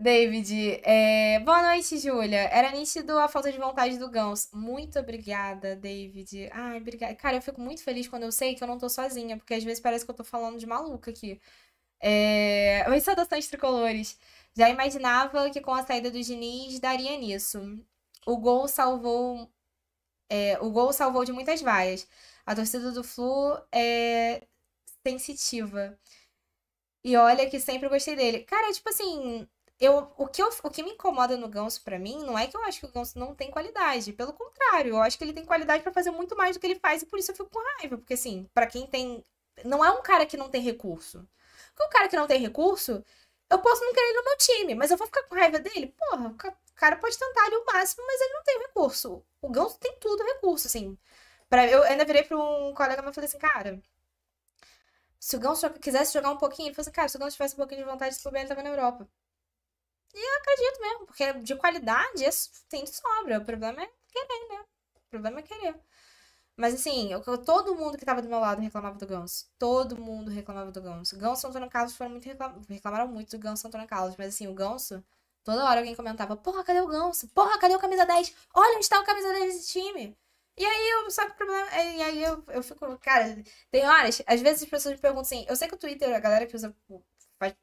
David, é... boa noite, Júlia. Era nítido a falta de vontade do Gans. Muito obrigada, David. Ai, obrigada. Cara, eu fico muito feliz quando eu sei que eu não tô sozinha, porque às vezes parece que eu tô falando de maluca aqui. É... Oi, saudações tricolores. Já imaginava que com a saída do Diniz daria nisso. O gol salvou. É... O gol salvou de muitas vaias. A torcida do Flu é sensitiva. E olha que sempre gostei dele. Cara, tipo assim, eu, o, que eu, o que me incomoda no Ganso para mim não é que eu acho que o Ganso não tem qualidade. Pelo contrário, eu acho que ele tem qualidade para fazer muito mais do que ele faz e por isso eu fico com raiva. Porque, assim, para quem tem. Não é um cara que não tem recurso. Porque o cara que não tem recurso, eu posso não querer ir no meu time, mas eu vou ficar com raiva dele? Porra, o cara pode tentar ali o máximo, mas ele não tem recurso. O Ganso tem tudo recurso, assim. Pra, eu ainda virei pra um colega meu e falei assim, cara. Se o Ganso quisesse jogar um pouquinho, ele falou assim, cara, se o Ganso tivesse um pouquinho de vontade de problema ele tava na Europa. E eu acredito mesmo, porque de qualidade é tem de sobra. O problema é querer, né? O problema é querer. Mas assim, eu, todo mundo que tava do meu lado reclamava do Ganso. Todo mundo reclamava do Ganso. Ganso e Antônio Carlos foram muito reclam... reclamaram muito do Ganso e Antônio Carlos. Mas assim, o Ganso, toda hora alguém comentava: Porra, cadê o Ganso? Porra, cadê o camisa 10? Olha onde tá o camisa 10 desse time. E aí eu, só que o problema. É, e aí eu, eu fico, cara, tem horas, às vezes as pessoas me perguntam assim, eu sei que o Twitter, a galera que usa.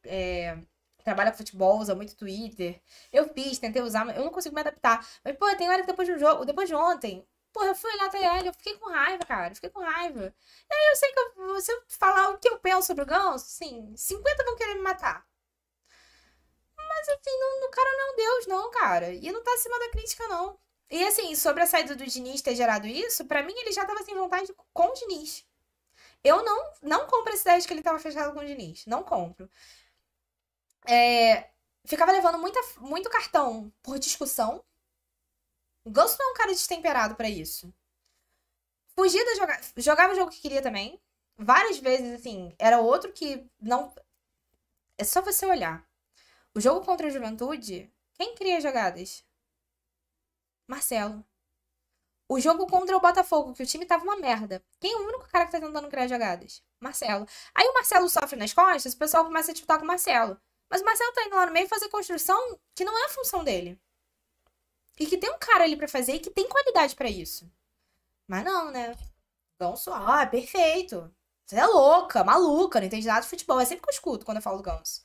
É, trabalha com futebol, usa muito Twitter. Eu fiz, tentei usar, mas eu não consigo me adaptar. Mas, pô, tem hora que depois de um jogo, depois de ontem, Porra, eu fui olhar a TL, eu fiquei com raiva, cara. Eu fiquei com raiva. E aí eu sei que eu, se eu falar o que eu penso sobre o Ganso, sim, 50 vão querer me matar. Mas assim, não, o cara não é um deus, não, cara. E não tá acima da crítica, não. E assim, sobre a saída do Diniz ter gerado isso, para mim ele já tava sem vontade com o Diniz. Eu não, não compro essa ideia de que ele tava fechado com o Diniz. Não compro é, ficava levando muita, muito cartão por discussão. O Ganso não é um cara destemperado para isso. Fugia da jogada. Jogava o jogo que queria também. Várias vezes, assim, era outro que não. É só você olhar. O jogo contra a juventude, quem cria jogadas? Marcelo. O jogo contra o Botafogo, que o time tava uma merda. Quem é o único cara que tá tentando criar jogadas? Marcelo. Aí o Marcelo sofre nas costas, o pessoal começa a disputar com o Marcelo. Mas o Marcelo tá indo lá no meio fazer construção que não é a função dele. E que tem um cara ali para fazer e que tem qualidade para isso. Mas não, né? Ganso, ah, é perfeito. Você é louca, maluca, não entende nada de futebol. É sempre que eu escuto quando eu falo do Ganso.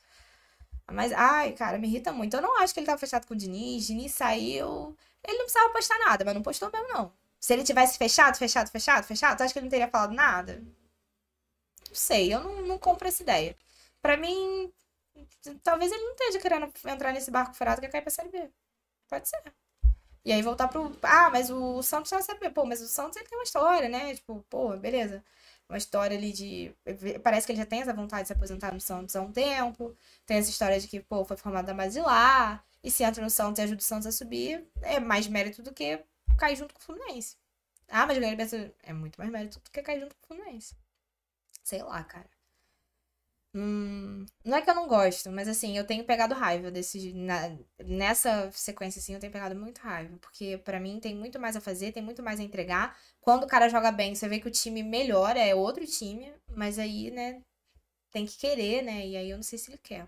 Mas, ai, cara, me irrita muito. Eu não acho que ele tava fechado com o Diniz. Diniz saiu. Ele não precisava postar nada, mas não postou mesmo, não. Se ele tivesse fechado, fechado, fechado, fechado, acho que ele não teria falado nada? Não sei, eu não, não compro essa ideia. Para mim, Talvez ele não esteja querendo entrar nesse barco furado que é cair pra Série B. Pode ser. E aí voltar pro. Ah, mas o Santos tá é na Série B. Pô, mas o Santos ele tem uma história, né? Tipo, pô, beleza. Uma história ali de. Parece que ele já tem essa vontade de se aposentar no Santos há um tempo. Tem essa história de que, pô, foi formado da base lá. E se entra no Santos e ajuda o Santos a subir, é mais mérito do que cair junto com o Fluminense. Ah, mas ganhar Libertadores é muito mais mérito do que cair junto com o Fluminense. Sei lá, cara. Hum, não é que eu não gosto, mas assim, eu tenho pegado raiva desse. Na, nessa sequência, assim, eu tenho pegado muito raiva. Porque para mim tem muito mais a fazer, tem muito mais a entregar. Quando o cara joga bem, você vê que o time melhora, é outro time, mas aí, né, tem que querer, né? E aí eu não sei se ele quer.